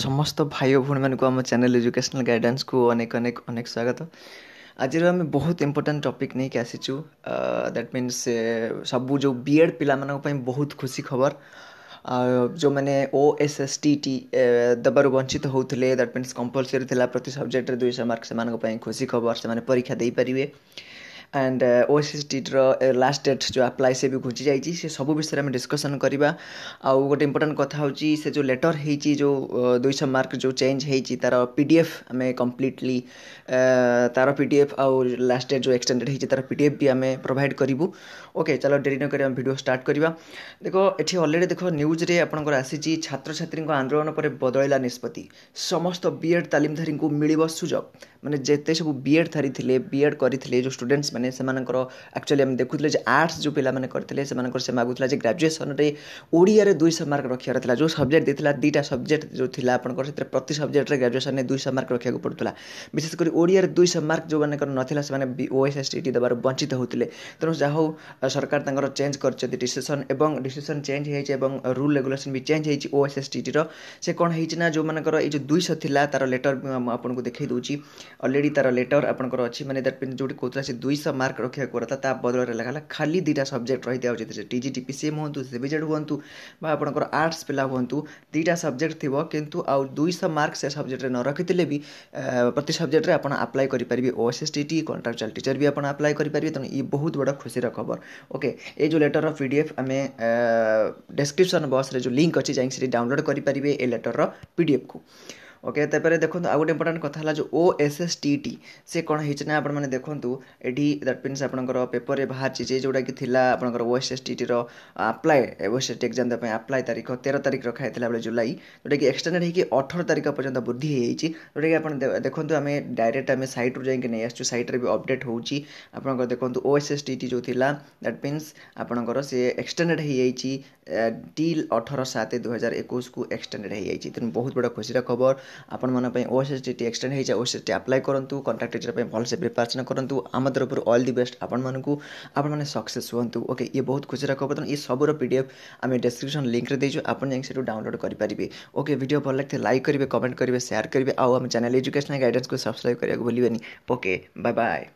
ସମସ୍ତ ଭାଇ ଓ ଭଉଣୀମାନଙ୍କୁ ଆମ ଚ୍ୟାନେଲ୍ ଏଜୁକେସନାଲ୍ ଗାଇଡ଼ାନ୍ସକୁ ଅନେକ ଅନେକ ଅନେକ ସ୍ୱାଗତ ଆଜିର ଆମେ ବହୁତ ଇମ୍ପୋର୍ଟାଣ୍ଟ ଟପିକ୍ ନେଇକି ଆସିଛୁ ଦ୍ୟାଟ୍ ମିନ୍ସ ସବୁ ଯେଉଁ ବି ଏଡ଼୍ ପିଲାମାନଙ୍କ ପାଇଁ ବହୁତ ଖୁସି ଖବର ଯେଉଁମାନେ ଓ ଏସ୍ ଏସ୍ ଟି ଟି ଦେବାରୁ ବଞ୍ଚିତ ହେଉଥିଲେ ଦ୍ୟାଟ୍ ମିନ୍ସ କମ୍ପଲସରି ଥିଲା ପ୍ରତି ସବଜେକ୍ଟରେ ଦୁଇଶହ ମାର୍କ ସେମାନଙ୍କ ପାଇଁ ଖୁସି ଖବର ସେମାନେ ପରୀକ୍ଷା ଦେଇପାରିବେ एन्ड ओसिस डि लास्ट डेट जो सब घुचि सबै विषयमा डिसकसन गरेको आउँ गए इम्पोर्टान्ट कथा जो लेटर है दुईश मार्क जो चेन्ज है त पीडीएफ आमेन्ट कम्प्लिटली तार पीडीएफ आउ लास्ट डेट जो एक्सटेन्डेड पीडीएफ भी पिडिएफ प्रोभाइड गर्बु ओके चा डेरी नक भिडियो स्टार एलरेडी देख न्युजे आस्र छ पर बदल निष्पत्ति समस्त बिएड तालिमधारि मियो सुझो म जेसबु बएड धेरै विएड गरिटुडेन्ट्स मैले समाचुली देखुँदै आर्ट्स जो पिले समागुला ग्राजुएसन ओडिए दुई सय मर्क र जो सब्जेक्ट दिला दुईटा सब्जेक्ट जो थाहा छ अब प्रति सब्जेक्टले ग्राजुएसन दुई सय मर्क रु पड्ला विशेषक ओडेर दुईश मर्क जो मेरो नलाएसएस टिटा वञ्चित हुँदै ताहौ सरकार तर चेन्ज गरिसिसन एसन चेन्ज है रुल लेगुलेसन चेन्ज है ओएसएस टिट्री जो मेरो यो जो दुईशा था तार लेटर पनि आउँदा देखादे ଅଲରେଡ଼ି ତା'ର ଲେଟର୍ ଆପଣଙ୍କର ଅଛି ମାନେ ଦ୍ୟାଟ୍ ମିନ୍ ଯେଉଁଠି କହୁଥିଲା ସେ ଦୁଇଶହ ମାର୍କ ରଖିବାକୁ କଥା ତା ବଦଳରେ ଲେଖାହେଲା ଖାଲି ଦୁଇଟା ସବଜେକ୍ଟ ରହିଥିବା ଉଚିତ ସେ T G T P C M ହୁଅନ୍ତୁ ସିବିଜେଡ଼ ହୁଅନ୍ତୁ ବା ଆପଣଙ୍କର ଆର୍ଟ୍ସ ପିଲା ହୁଅନ୍ତୁ ଦୁଇଟା ସବଜେକ୍ଟ ଥିବ କିନ୍ତୁ ଆଉ ଦୁଇଶହ ମାର୍କ ସେ ସବଜେକ୍ଟରେ ନ ରଖିଥିଲେ ବି ପ୍ରତି ସବଜେକ୍ଟରେ ଆପଣ ଆପ୍ଲାଏ କରିପାରିବେ O S S T T contractual teacher ବି ଆପଣ ଆପ୍ଲାଏ କରିପାରିବେ ତେଣୁ ଇଏ ବହୁତ ବଡ଼ ଖୁସିର ଖବର ଓକେ ଏ ଯେଉଁ ଲେଟର୍ର ପି ଡି ଏଫ୍ ଆମେ ଡେସ୍କ୍ରିପସନ୍ ବକ୍ସରେ ଯେଉଁ ଲିଙ୍କ୍ ଅଛି ଯାଇକି ସେଠି ଡାଉନଲୋଡ଼୍ କରିପାରିବେ ଏ ଲେଟର୍ର ପିଡ଼ିଏଫ୍କୁ ଓକେ ତାପରେ ଦେଖନ୍ତୁ ଆଉ ଗୋଟେ ଇମ୍ପୋର୍ଟାଣ୍ଟ କଥା ହେଲା ଯେଉଁ ଓ ଏସ୍ ଏସ୍ ଟି ଟି ସେ କ'ଣ ହେଇଛି ନା ଆପଣମାନେ ଦେଖନ୍ତୁ ଏଠି ଦ୍ୟାଟ୍ ମିନ୍ସ ଆପଣଙ୍କର ପେପରରେ ବାହାରିଛି ଯେ ଯେଉଁଟାକି ଥିଲା ଆପଣଙ୍କର ଓ ଏସ୍ ଏସ୍ ଟି ଟିର apply O S S T exam ଦେବା ପାଇଁ ଆପ୍ଲାଏ ତାରିଖ ତେର ତାରିଖ ରଖା ହେଇଥିଲା ବେଳେ ଜୁଲାଇ ଯେଉଁଟାକି ଏକ୍ସଟେଣ୍ଡେଡ଼ ହେଇକି ଅଠର ତାରିଖ ପର୍ଯ୍ୟନ୍ତ ବୃଦ୍ଧି ହେଇଯାଇଛି ଯେଉଁଟାକି ଆପଣ ଦେଖନ୍ତୁ ଆମେ ଡାଇରେକ୍ଟ ଆମେ ସାଇଟ୍ରୁ ଯାଇକି ନେଇ ଆସିଛୁ ସାଇଟ୍ରେ ବି ଅପଡ଼େଟ୍ ହେଉଛି ଆପଣଙ୍କର ଦେଖନ୍ତୁ ଓ ଏସ୍ ଏସ୍ ଟି ଟି ଯେଉଁ ଥିଲା ଦ୍ୟାଟ୍ ମିନ୍ସ ଆପଣଙ୍କର ସେ ଏକ୍ସଟେଣ୍ଡେଡ଼ ହେଇଯାଇଛି ଟିଲ୍ ଅଠର ସାତ ଦୁଇହଜାର ଏକୋଇଶକୁ ଏକ୍ସଟେଣ୍ଡେଡ଼ ହେଇଯାଇଛି ତେଣୁ ବହୁତ ବଡ଼ ଖୁସିର ଖବର ଆପଣମାନଙ୍କ ପାଇଁ O S S T T extend ହୋଇଛି O S S T apply କରନ୍ତୁ କଣ୍ଟ୍ରାକ୍ଟ ଟିଚର୍ ପାଇଁ ଭଲସେ ପ୍ରିପାରେସନ୍ କରନ୍ତୁ ଆମ ତରଫରୁ ଅଲ୍ ଦି ବେଷ୍ଟ ଆପଣମାନଙ୍କୁ ଆପଣମାନେ ସକ୍ସେସ୍ ହୁଅନ୍ତୁ ଓକେ ଇଏ ବହୁତ ଖୁସିର ଖବର ତେଣୁ ଏ ସବୁର ପି ଡି ଏଫ୍ ଆମେ ଡେସ୍କ୍ରିପସନ୍ ଲିଙ୍କରେ ଦେଇଛୁ ଆପଣ ଯାଇକି ସେଠୁ ଡାଉନଲୋଡ଼ କରିପାରିବେ ଓକେ ଭିଡ଼ିଓ ଭଲ ଲାଗିଥିଲେ ଲାଇକ୍ କରିବେ କମେଣ୍ଟ କରିବେ ସେୟାର କରିବେ ଆଉ ଆମ ଚ୍ୟାନେଲ୍ ଏଜୁକେସନାଲ୍ ଗାଇଡ଼ାନ୍ସକୁ ସବସ୍କ୍ରାଇବ୍ କରିବାକୁ ଭୁଲିବେନି ଓକେ ବାଏ ବାଏ